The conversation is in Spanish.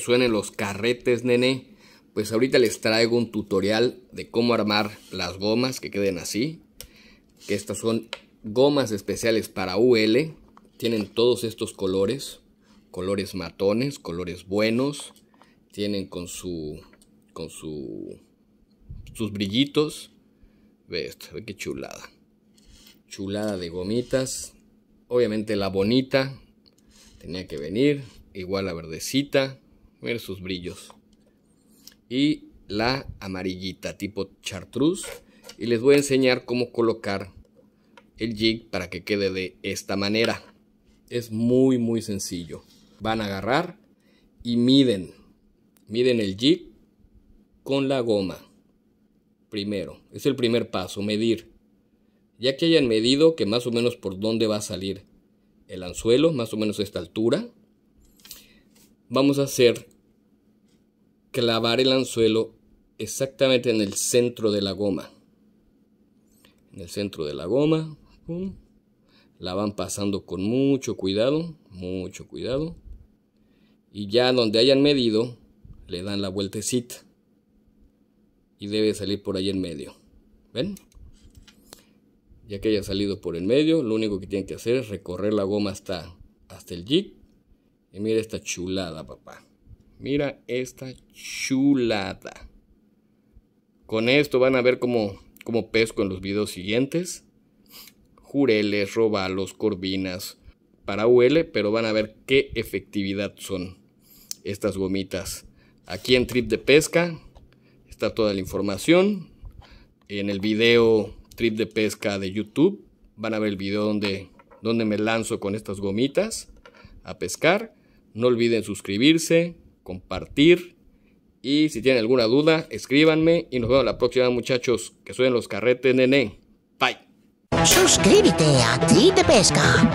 suenen los carretes, nene, pues ahorita les traigo un tutorial de cómo armar las gomas que queden así. Que estas son gomas especiales para UL. Tienen todos estos colores, colores matones, colores buenos. Tienen con su, con su, sus brillitos. Ve esto, ve qué chulada. Chulada de gomitas. Obviamente la bonita tenía que venir. Igual la verdecita. Miren sus brillos. Y la amarillita tipo chartreuse. Y les voy a enseñar cómo colocar el jig para que quede de esta manera. Es muy muy sencillo. Van a agarrar y miden. Miden el jig con la goma. Primero. Es el primer paso, medir. Ya que hayan medido que más o menos por dónde va a salir el anzuelo, más o menos a esta altura vamos a hacer clavar el anzuelo exactamente en el centro de la goma. En el centro de la goma. la van pasando con mucho cuidado, mucho cuidado. Y ya donde hayan medido, le dan la vueltecita. Y debe salir por ahí en medio. ¿Ven? Ya que haya salido por el medio, lo único que tienen que hacer es recorrer la goma hasta, hasta el jig y mira esta chulada, papá. Mira esta chulada. Con esto van a ver cómo, pesco en los videos siguientes. Jureles, robalos, corvinas, para UL, pero van a ver qué efectividad son estas gomitas. Aquí en Trip de Pesca está toda la información. En el video Trip de Pesca de YouTube van a ver el video donde, donde me lanzo con estas gomitas a pescar. No olviden suscribirse, compartir y si tienen alguna duda, escríbanme y nos vemos la próxima muchachos, que suenen los carretes, nene. Bye. Suscríbete a ti pesca.